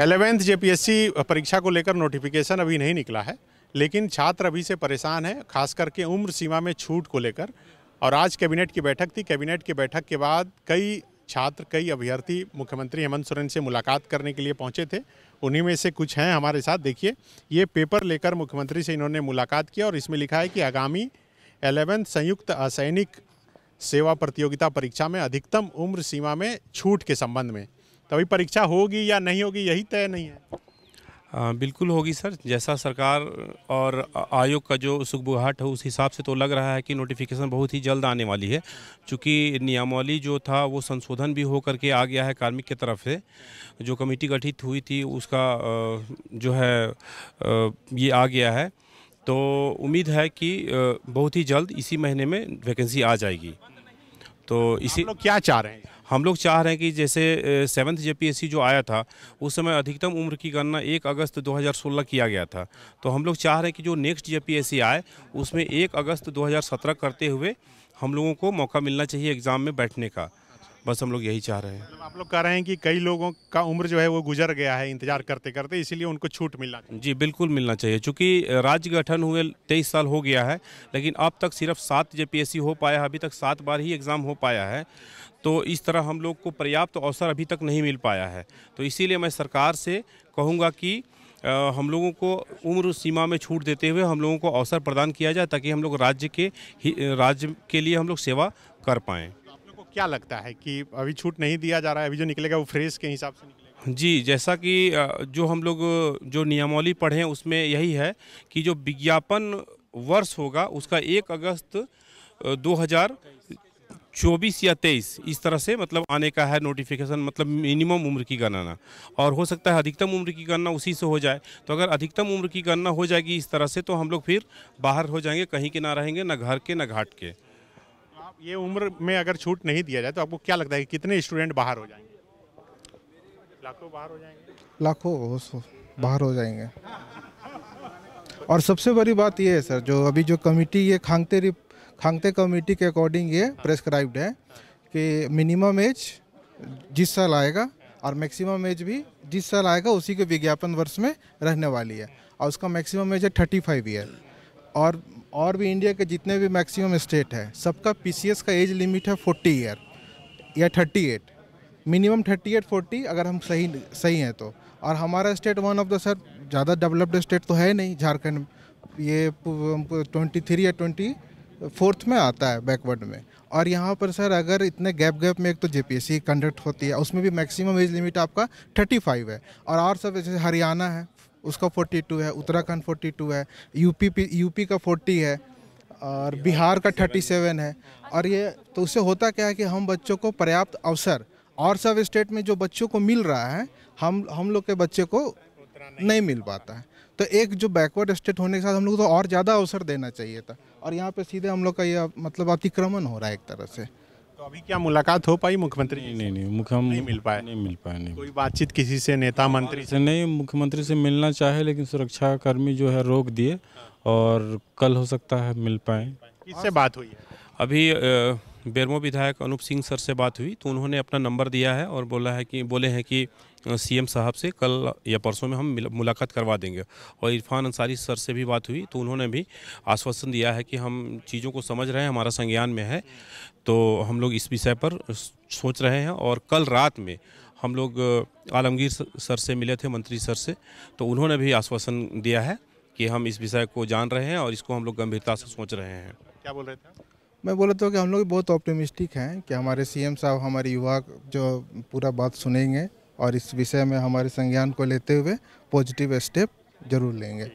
Eleventh JPSC परीक्षा को लेकर नोटिफिकेशन अभी नहीं निकला है लेकिन छात्र अभी से परेशान है खास करके उम्र सीमा में छूट को लेकर और आज कैबिनेट की बैठक थी कैबिनेट की बैठक के बाद कई छात्र कई अभ्यर्थी मुख्यमंत्री हेमंत सोरेन से मुलाकात करने के लिए पहुंचे थे उन्हीं में से कुछ हैं हमारे साथ देखिए ये पेपर लेकर मुख्यमंत्री से इन्होंने मुलाकात किया और इसमें लिखा है कि आगामी एलेवेंथ संयुक्त असैनिक सेवा प्रतियोगिता परीक्षा में अधिकतम उम्र सीमा में छूट के संबंध में तभी परीक्षा होगी या नहीं होगी यही तय नहीं है आ, बिल्कुल होगी सर जैसा सरकार और आयोग का जो सुखबुहाट है उस हिसाब से तो लग रहा है कि नोटिफिकेशन बहुत ही जल्द आने वाली है चूँकि नियमावली जो था वो संशोधन भी हो करके आ गया है कार्मिक की तरफ से जो कमेटी गठित हुई थी उसका जो है ये आ गया है तो उम्मीद है कि बहुत ही जल्द इसी महीने में वैकेंसी आ जाएगी तो इसी लोग क्या चाह रहे हैं हम लोग चाह रहे हैं कि जैसे सेवन्थ जे जो आया था उस समय अधिकतम उम्र की गणना एक अगस्त 2016 किया गया था तो हम लोग चाह रहे हैं कि जो नेक्स्ट जे आए उसमें एक अगस्त 2017 करते हुए हम लोगों को मौका मिलना चाहिए एग्ज़ाम में बैठने का बस हम लोग यही चाह रहे हैं आप लोग कह रहे हैं कि कई लोगों का उम्र जो है वो गुजर गया है इंतजार करते करते इसीलिए उनको छूट मिलना जी बिल्कुल मिलना चाहिए चूँकि राज्य गठन हुए तेईस साल हो गया है लेकिन अब तक सिर्फ सात जे हो पाया है अभी तक सात बार ही एग्ज़ाम हो पाया है तो इस तरह हम लोग को पर्याप्त अवसर अभी तक नहीं मिल पाया है तो इसीलिए मैं सरकार से कहूँगा कि हम लोगों को उम्र सीमा में छूट देते हुए हम लोगों को अवसर प्रदान किया जाए ताकि हम लोग राज्य के राज्य के लिए हम लोग सेवा कर पाएँ क्या लगता है कि अभी छूट नहीं दिया जा रहा है अभी जो निकलेगा वो फ्रेस के हिसाब से निकलेगा जी जैसा कि जो हम लोग जो नियमावली पढ़े उसमें यही है कि जो विज्ञापन वर्ष होगा उसका एक अगस्त दो हज़ार चौबीस या तेईस इस तरह से मतलब आने का है नोटिफिकेशन मतलब मिनिमम उम्र की गणना और हो सकता है अधिकतम उम्र की गणना उसी से हो जाए तो अगर अधिकतम उम्र की गणना हो जाएगी इस तरह से तो हम लोग फिर बाहर हो जाएंगे कहीं के ना रहेंगे ना घर के ना घाट के ये उम्र में अगर छूट नहीं दिया जाए तो आपको क्या लगता है कि कितने स्टूडेंट बाहर हो जाएंगे लाखों बाहर हो जाएंगे लाखों बाहर हो जाएंगे और सबसे बड़ी बात ये है सर जो अभी जो कमेटी ये खांगते खांगते कमेटी के अकॉर्डिंग ये प्रेस्क्राइब्ड है कि मिनिमम एज जिस साल आएगा और मैक्सिमम एज भी जिस साल आएगा उसी के विज्ञापन वर्ष में रहने वाली है और उसका मैक्सिमम एज है थर्टी फाइव ईयर और और भी इंडिया के जितने भी मैक्सिमम स्टेट है सबका पीसीएस का एज लिमिट है फोर्टी ईयर या thirty eight minimum thirty eight forty अगर हम सही सही हैं तो और हमारा state one of the sir ज़्यादा डेवलप्ड स्टेट तो है नहीं झारखंड ये ट्वेंटी थ्री या ट्वेंटी फोर्थ में आता है बैकवर्ड में और यहाँ पर सर अगर इतने गैप गैप में एक तो जेपीएससी कंडक्ट होती है उसमें भी मैक्सिमम एज लिमिट आपका थर्टी फाइव है और और सब जैसे हरियाणा है उसका 42 है उत्तराखंड 42 है यूपी यूपी का 40 है और बिहार का 37 है और ये तो उससे होता क्या है कि हम बच्चों को पर्याप्त अवसर और सब स्टेट में जो बच्चों को मिल रहा है हम हम लोग के बच्चे को नहीं मिल पाता है तो एक जो बैकवर्ड स्टेट होने के साथ हम लोग को तो और ज़्यादा अवसर देना चाहिए था और यहाँ पे सीधे हम लोग का ये मतलब अतिक्रमण हो रहा है एक तरह से अभी क्या मुलाकात हो पाई मुख्यमंत्री नहीं नहीं नहीं मुख्यमंत्री नहीं मिल पाए नहीं मिल पाए नहीं कोई बातचीत किसी से नेता हाँ, मंत्री से नहीं मुख्यमंत्री से मिलना चाहे लेकिन सुरक्षा कर्मी जो है रोक दिए हाँ। और कल हो सकता है मिल पाए किससे बात हुई है अभी बेरमो विधायक अनूप सिंह सर से बात हुई तो उन्होंने अपना नंबर दिया है और बोला है कि बोले हैं कि सीएम साहब से कल या परसों में हम मुलाकात करवा देंगे और इरफान अंसारी सर से भी बात हुई तो उन्होंने भी आश्वासन दिया है कि हम चीज़ों को समझ रहे हैं हमारा संज्ञान में है तो हम लोग इस विषय पर सोच रहे हैं और कल रात में हम लोग आलमगीर सर से मिले थे मंत्री सर से तो उन्होंने भी आश्वासन दिया है कि हम इस विषय को जान रहे हैं और इसको हम लोग गंभीरता से सोच रहे हैं क्या बोल रहे थे मैं बोला तो कि हम लोग बहुत ऑप्टिमिस्टिक हैं कि हमारे सीएम साहब हमारे युवा जो पूरा बात सुनेंगे और इस विषय में हमारे संज्ञान को लेते हुए पॉजिटिव स्टेप जरूर लेंगे